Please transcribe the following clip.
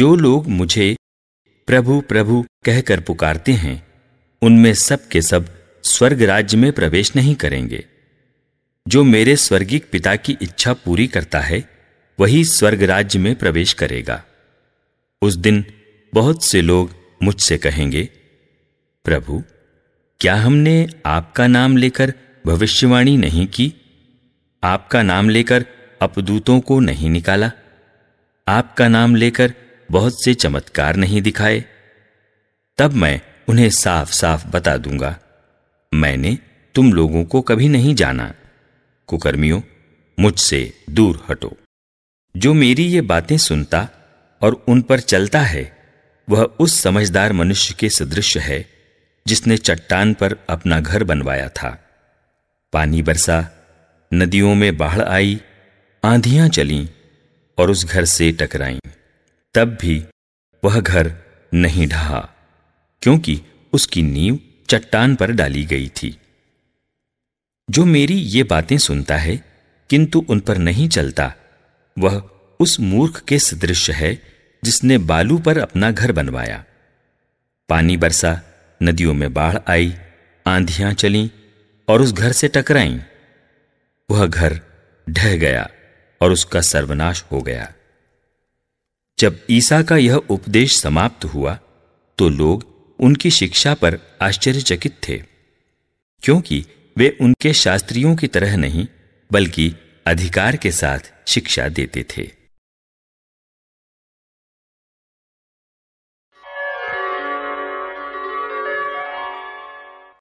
जो लोग मुझे प्रभु प्रभु कहकर पुकारते हैं उनमें सब के सब स्वर्ग राज्य में प्रवेश नहीं करेंगे जो मेरे स्वर्गिक पिता की इच्छा पूरी करता है वही स्वर्ग राज्य में प्रवेश करेगा उस दिन बहुत से लोग मुझसे कहेंगे प्रभु क्या हमने आपका नाम लेकर भविष्यवाणी नहीं की आपका नाम लेकर अपदूतों को नहीं निकाला आपका नाम लेकर बहुत से चमत्कार नहीं दिखाए तब मैं उन्हें साफ साफ बता दूंगा मैंने तुम लोगों को कभी नहीं जाना कुकर्मियों मुझसे दूर हटो जो मेरी ये बातें सुनता और उन पर चलता है वह उस समझदार मनुष्य के सदृश है जिसने चट्टान पर अपना घर बनवाया था पानी बरसा नदियों में बाढ़ आई आंधियां चलीं और उस घर से टकराईं तब भी वह घर नहीं ढहा क्योंकि उसकी नींव चट्टान पर डाली गई थी जो मेरी ये बातें सुनता है किंतु उन पर नहीं चलता वह उस मूर्ख के सदृश है जिसने बालू पर अपना घर बनवाया पानी बरसा नदियों में बाढ़ आई आंधियां चलीं और उस घर से टकराईं वह घर ढह गया और उसका सर्वनाश हो गया जब ईसा का यह उपदेश समाप्त हुआ तो लोग उनकी शिक्षा पर आश्चर्यचकित थे क्योंकि वे उनके शास्त्रियों की तरह नहीं बल्कि अधिकार के साथ शिक्षा देते थे